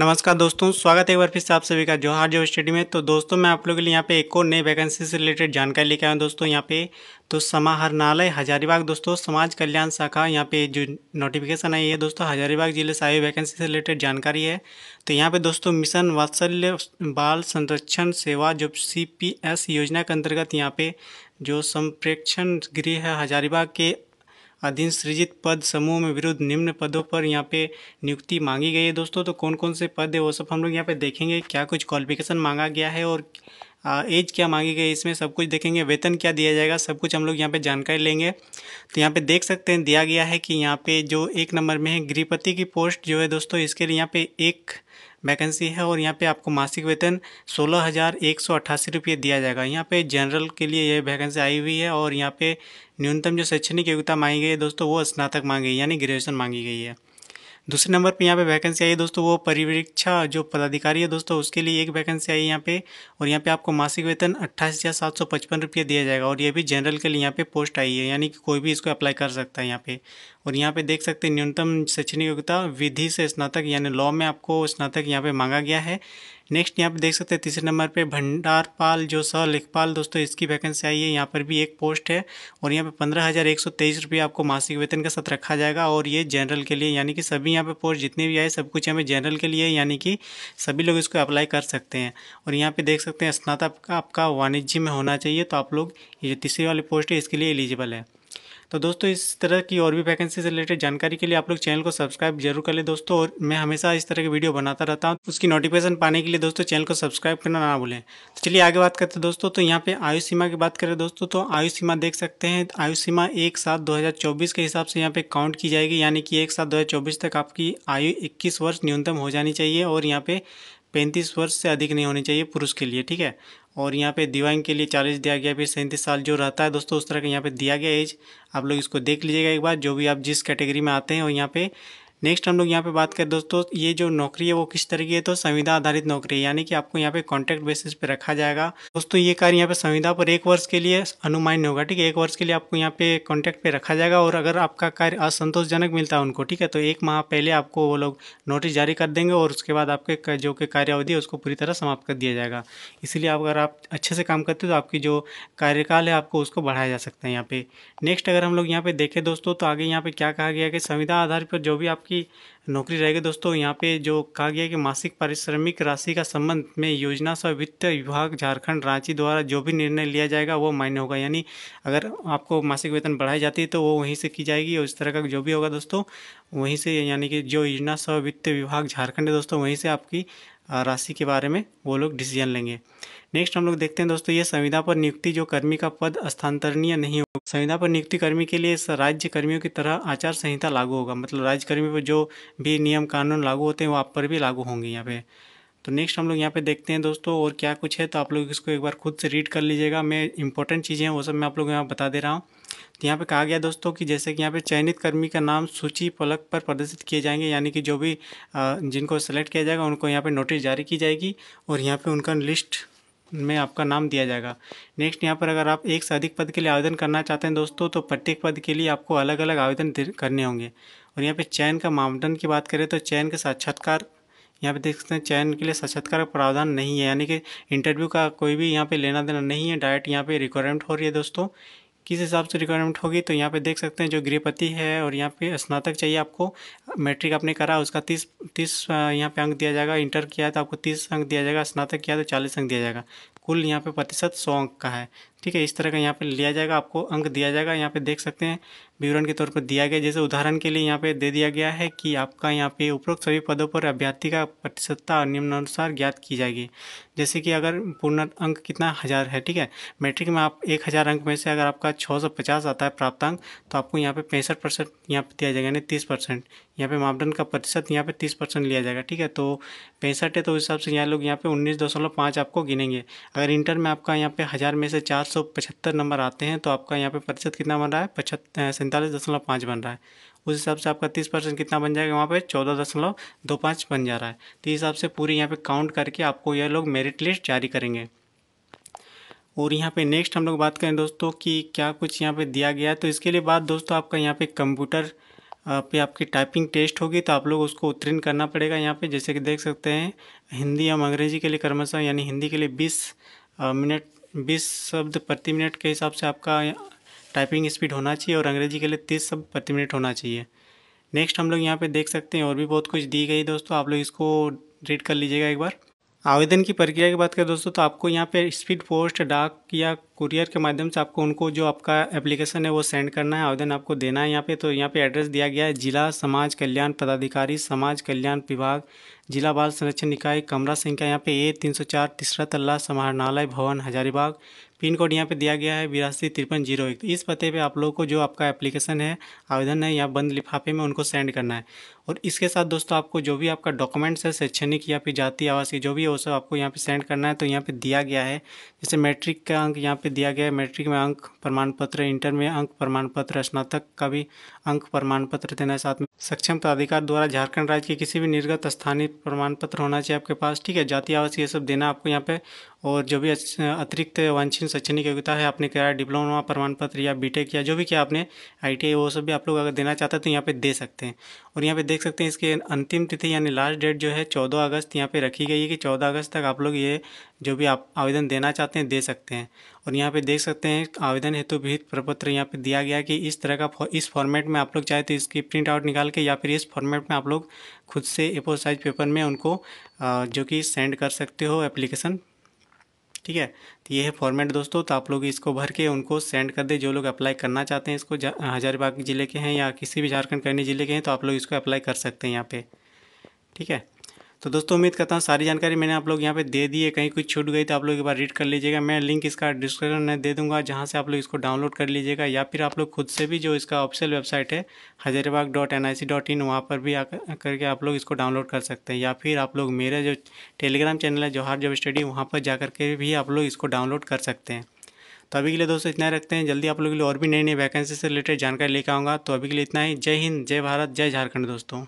नमस्कार दोस्तों स्वागत है एक बार फिर से आप सभी का जोहार जो स्टडी में तो दोस्तों मैं आप लोगों के लिए यहाँ पे एक और नई वैकेंसी से रिलेटेड जानकारी लेकर आया हूँ दोस्तों यहाँ पे तो समाहरणालय हजारीबाग दोस्तों समाज कल्याण शाखा यहाँ पे जो नोटिफिकेशन आई है दोस्तों हजारीबाग जिले से आई वैकेंसी से रिलेटेड जानकारी है तो यहाँ पे दोस्तों मिशन वात्सल्य बाल संरक्षण सेवा जो सी योजना के अंतर्गत यहाँ पे जो संप्रेक्षण गृह है हजारीबाग के अधीन सृजित पद समूह में विरुद्ध निम्न पदों पर यहाँ पे नियुक्ति मांगी गई है दोस्तों तो कौन कौन से पद है वो सब हम लोग यहाँ पे देखेंगे क्या कुछ क्वालिफिकेशन मांगा गया है और एज क्या मांगी गई इसमें सब कुछ देखेंगे वेतन क्या दिया जाएगा सब कुछ हम लोग यहाँ पे जानकारी लेंगे तो यहाँ पे देख सकते हैं दिया गया है कि यहाँ पे जो एक नंबर में है गृहपति की पोस्ट जो है दोस्तों इसके लिए यहाँ पे एक वैकेंसी है और यहाँ पे आपको मासिक वेतन सोलह हज़ार एक सौ अट्ठासी रुपये दिया जाएगा यहाँ पे जनरल के लिए यह वैकेंसी आई हुई है और यहाँ पे न्यूनतम जो शैक्षणिक योग्यता मांगी गई है दोस्तों वो स्नातक मांगी गई यानी ग्रेजुएशन मांगी गई है दूसरे नंबर पे यहाँ पे वैकेंसी आई है दोस्तों वो परिवीक्षा जो पदाधिकारी है दोस्तों उसके लिए एक वैकेंसी आई है यहाँ पे और यहाँ पे आपको मासिक वेतन अट्ठाईस हज़ार सात सौ पचपन रुपये दिया जाएगा और ये भी जनरल के लिए यहाँ पे पोस्ट आई है यानी कि कोई भी इसको अप्लाई कर सकता है यहाँ पे और यहाँ पे देख सकते हैं न्यूनतम शैक्षणिक योग्यता विधि से स्नातक यानी लॉ में आपको स्नातक यहाँ पे मांगा गया है नेक्स्ट यहाँ पे देख सकते हैं तीसरे नंबर पे भंडारपाल जो सह लेखपाल दोस्तों इसकी वैकेंसी आई है यहाँ पर भी एक पोस्ट है और यहाँ पे पंद्रह हज़ार एक सौ तेईस रुपये आपको मासिक वेतन के साथ रखा जाएगा और ये जनरल के लिए यानी कि सभी यहाँ पे पोस्ट जितने भी आए सब कुछ हमें जनरल के लिए यानी कि सभी लोग इसको अप्लाई कर सकते हैं और यहाँ पर देख सकते हैं स्नातक आपका वाणिज्य में होना चाहिए तो आप लोग ये जो तीसरी वाली पोस्ट है इसके लिए एलिजिबल है तो दोस्तों इस तरह की और भी वैकेंसी से रिलेटेड जानकारी के लिए आप लोग चैनल को सब्सक्राइब जरूर कर ले दोस्तों और मैं हमेशा इस तरह की वीडियो बनाता रहता हूँ उसकी नोटिफिकेशन पाने के लिए दोस्तों चैनल को सब्सक्राइब करना ना भूलें तो चलिए आगे बात करते हैं दोस्तों तो यहाँ पे आयु सीमा की बात करें दोस्तों तो आयु सीमा देख सकते हैं आयु सीमा एक सात दो के हिसाब से यहाँ पे काउंट की जाएगी यानी कि एक सात दो तक आपकी आयु इक्कीस वर्ष न्यूनतम हो जानी चाहिए और यहाँ पे पैंतीस वर्ष से अधिक नहीं होनी चाहिए पुरुष के लिए ठीक है और यहाँ पे दिवांग के लिए चालीस दिया गया फिर सैंतीस साल जो रहता है दोस्तों उस तरह का यहाँ पे दिया गया एज आप लोग इसको देख लीजिएगा एक बार जो भी आप जिस कैटेगरी में आते हैं और यहाँ पे नेक्स्ट हम लोग यहाँ पे बात करें दोस्तों ये जो नौकरी है वो किस तरीके है तो संविदा आधारित नौकरी है यानी कि आपको यहाँ पे कॉन्ट्रैक्ट बेसिस पे रखा जाएगा दोस्तों ये कार्य यहाँ पे संविदा पर एक वर्ष के लिए अनुमान्य होगा ठीक है एक वर्ष के लिए आपको यहाँ पे कॉन्ट्रैक्ट पे रखा जाएगा और अगर आपका कार्य असंतोषजनक मिलता है उनको ठीक है तो एक माह पहले आपको वो लोग नोटिस जारी कर देंगे और उसके बाद आपके जो कि कार्यावधि है उसको पूरी तरह समाप्त कर दिया जाएगा इसलिए अगर आप अच्छे से काम करते हो तो आपकी जो कार्यकाल है आपको उसको बढ़ाया जा सकता है यहाँ पे नेक्स्ट अगर हम लोग यहाँ पे देखें दोस्तों तो आगे यहाँ पे क्या कहा गया कि संविदा आधार पर जो भी आप आपकी नौकरी रहेगी दोस्तों यहाँ पे जो कहा गया कि मासिक पारिश्रमिक राशि का संबंध में योजना सह वित्त विभाग झारखंड रांची द्वारा जो भी निर्णय लिया जाएगा वो मान्य होगा यानी अगर आपको मासिक वेतन बढ़ाई जाती है तो वो वहीं से की जाएगी और इस तरह का जो भी होगा दोस्तों वहीं से यानी कि जो योजना सह वित्त विभाग झारखंड है दोस्तों वहीं से आपकी राशि के बारे में वो लोग डिसीजन लेंगे नेक्स्ट हम लोग देखते हैं दोस्तों ये संविधा पर नियुक्ति जो कर्मी का पद स्थानांतरणीय नहीं होगा संविधा पर नियुक्ति कर्मी के लिए राज्य कर्मियों की तरह आचार संहिता लागू होगा मतलब राज्य कर्मी पर जो भी नियम कानून लागू होते हैं वो आप पर भी लागू होंगे यहाँ पे तो नेक्स्ट हम लोग यहाँ पे देखते हैं दोस्तों और क्या कुछ है तो आप लोग इसको एक बार खुद से रीड कर लीजिएगा मैं इंपॉर्टेंट चीज़ें हैं वो सब मैं आप लोग यहाँ बता दे रहा हूँ तो यहाँ पे कहा गया दोस्तों कि जैसे कि यहाँ पे चयनित कर्मी का नाम सूची पलक पर प्रदर्शित किए जाएंगे यानी कि जो भी जिनको सेलेक्ट किया जाएगा उनको यहाँ पे नोटिस जारी की जाएगी और यहाँ पे उनका लिस्ट में आपका नाम दिया जाएगा नेक्स्ट यहाँ पर अगर आप एक से अधिक पद के लिए आवेदन करना चाहते हैं दोस्तों तो प्रत्येक पद के लिए आपको अलग अलग आवेदन करने होंगे और यहाँ पर चयन का मापदंड की बात करें तो चयन के साक्षात्कार यहाँ पे देख सकते हैं चयन के लिए साक्षात्कार का प्रावधान नहीं है यानी कि इंटरव्यू का कोई भी यहाँ पे लेना देना नहीं है डायरेक्ट यहाँ पे रिक्वायरमेंट हो रही है दोस्तों किस हिसाब से रिक्वायरमेंट होगी तो यहाँ पे देख सकते हैं जो गृहपति है और यहाँ पे स्नातक चाहिए आपको मैट्रिक आपने करा उसका तीस तीस यहाँ पे अंक दिया जाएगा इंटर किया है तो आपको तीस अंक दिया जाएगा स्नातक किया तो चालीस अंक दिया जाएगा कुल यहाँ पे प्रतिशत सौ अंक का है ठीक है इस तरह का यहाँ पे लिया जाएगा आपको अंक दिया जाएगा यहाँ पे देख सकते हैं विवरण के तौर पर दिया गया जैसे उदाहरण के लिए यहाँ पे दे दिया गया है कि आपका यहाँ पे उपरोक्त सभी पदों पर अभ्यर्थी का प्रतिशतता निम्नानुसार ज्ञात की जाएगी जैसे कि अगर पूर्ण अंक कितना हज़ार है ठीक है मैट्रिक में आप एक हज़ार अंक में से अगर आपका छः सौ पचास आता है प्राप्तांक तो आपको यहाँ पे पैंसठ परसेंट यहाँ पर दिया जाएगा यानी तीस परसेंट यहाँ पे मापदंड का प्रतिशत यहाँ पे तीस परसेंट लिया जाएगा ठीक है तो पैंसठ है तो उस हिसाब से यहाँ लोग यहाँ पे उन्नीस दशमलव पाँच आपको गिनेंगे अगर इंटर में आपका यहाँ पे हज़ार में से चार सौ पचहत्तर नंबर आते हैं तो आपका यहाँ पे प्रतिशत कितना बन रहा है पचहत्तर सैंतालीस दशमलव पाँच बन रहा है उस हिसाब से आपका तीस परसेंट कितना बन जाएगा वहाँ पे चौदह दशमलव दो पाँच बन जा रहा है तो इस हिसाब से पूरी यहाँ पे काउंट करके आपको यह लोग मेरिट लिस्ट जारी करेंगे और यहाँ पे नेक्स्ट हम लोग बात करें दोस्तों कि क्या कुछ यहाँ पे दिया गया है तो इसके लिए बात दोस्तों आपका यहाँ पे कंप्यूटर पे आपकी टाइपिंग टेस्ट होगी तो आप लोग उसको उत्तीर्ण करना पड़ेगा यहाँ पे जैसे कि देख सकते हैं हिंदी एवं अंग्रेजी के लिए क्रमशः यानी हिंदी के लिए बीस मिनट बीस शब्द प्रति मिनट के हिसाब से आपका टाइपिंग स्पीड होना चाहिए और अंग्रेजी के लिए तीस शब्द प्रति मिनट होना चाहिए नेक्स्ट हम लोग यहाँ पर देख सकते हैं और भी बहुत कुछ दी गई दोस्तों आप लोग इसको रीड कर लीजिएगा एक बार आवेदन की प्रक्रिया की बात करें दोस्तों तो आपको यहाँ पे स्पीड पोस्ट डाक या कुरियर के माध्यम से आपको उनको जो आपका एप्लीकेशन है वो सेंड करना है आवेदन आपको देना है यहाँ पे तो यहाँ पे एड्रेस दिया गया है जिला समाज कल्याण पदाधिकारी समाज कल्याण विभाग जिला बाल संरक्षण निकाय कमरा संख्या यहाँ पे ए तीन सौ चार तीसरा तल्ला समाहरणालय भवन हजारीबाग पिन कोड यहाँ पे दिया गया है बिरासी तिरपन जीरो एक इस पते पे आप लोगों को जो आपका एप्लीकेशन है आवेदन है या बंद लिफाफे में उनको सेंड करना है और इसके साथ दोस्तों आपको जो भी आपका डॉक्यूमेंट्स है शैक्षणिक या फिर जाति आवासीय जो भी है वो सब आपको यहाँ पे सेंड करना है तो यहाँ पे दिया गया है जैसे मैट्रिक का अंक यहाँ पे दिया गया है मैट्रिक में अंक प्रमाण पत्र इंटर में अंक प्रमाण पत्र स्नातक का भी अंक प्रमाण पत्र देना है साथ में सक्षम प्राधिकार द्वारा झारखंड राज्य के किसी भी निर्गत स्थानीय प्रमाण पत्र होना चाहिए आपके पास ठीक है जाति आवास ये सब देना आपको यहाँ पे और जो भी अतिरिक्त वांछनीय शैक्षणिक योग्यता है आपने कराया डिप्लोमा प्रमाण पत्र या बीटेक या जो भी किया आपने आईटीआई वो सब भी आप लोग अगर देना चाहते हैं तो यहाँ पे दे सकते हैं और यहाँ पे देख सकते हैं इसके अंतिम तिथि यानी लास्ट डेट जो है चौदह अगस्त यहाँ पे रखी गई है कि चौदह अगस्त तक आप लोग ये जो भी आप आवेदन देना चाहते हैं दे सकते हैं और यहाँ पे देख सकते हैं आवेदन हेतु विहित प्रपत्र यहाँ पे दिया गया कि इस तरह का इस फॉर्मेट में आप लोग चाहे तो इसकी प्रिंट आउट निकाल के या फिर इस फॉर्मेट में आप लोग खुद से ए साइज पेपर में उनको जो कि सेंड कर सकते हो एप्लीकेशन ठीक है तो ये है फॉर्मेट दोस्तों तो आप लोग इसको भर के उनको सेंड कर दें जो लोग अप्लाई करना चाहते हैं इसको हजारीबाग ज़िले के हैं या किसी भी झारखंड करनी ज़िले के हैं तो आप लोग इसको अप्लाई कर सकते हैं यहाँ पे ठीक है तो दोस्तों उम्मीद करता हूँ सारी जानकारी मैंने आप लोग यहाँ पे दे दी है कहीं कुछ छूट गई तो आप लोग एक बार रीड कर लीजिएगा मैं लिंक इसका डिस्क्रिप्शन में दे दूंगा जहाँ से आप लोग इसको डाउनलोड कर लीजिएगा या फिर आप लोग खुद से भी जो इसका ऑफिशियल वेबसाइट है Hazaribagh dot N I C dot in वहाँ पर भी आकर करके आप लोग इसको डाउनलोड कर सकते हैं या फिर आप लोग मेरा जो टेलीग्राम चैनल है जोहार जॉब स्टडी वहाँ पर जा के भी आप लोग इसको डाउनलोड कर सकते हैं तो अभी के लिए दोस्तों इतना रखते हैं जल्दी आप लोग के लिए और भी नई नई वैकेंसी से रिलेटेड जानकारी लेकर आऊँगा तो अभी के लिए इतना ही जय हिंद जय भारत जय झारखंड दोस्तों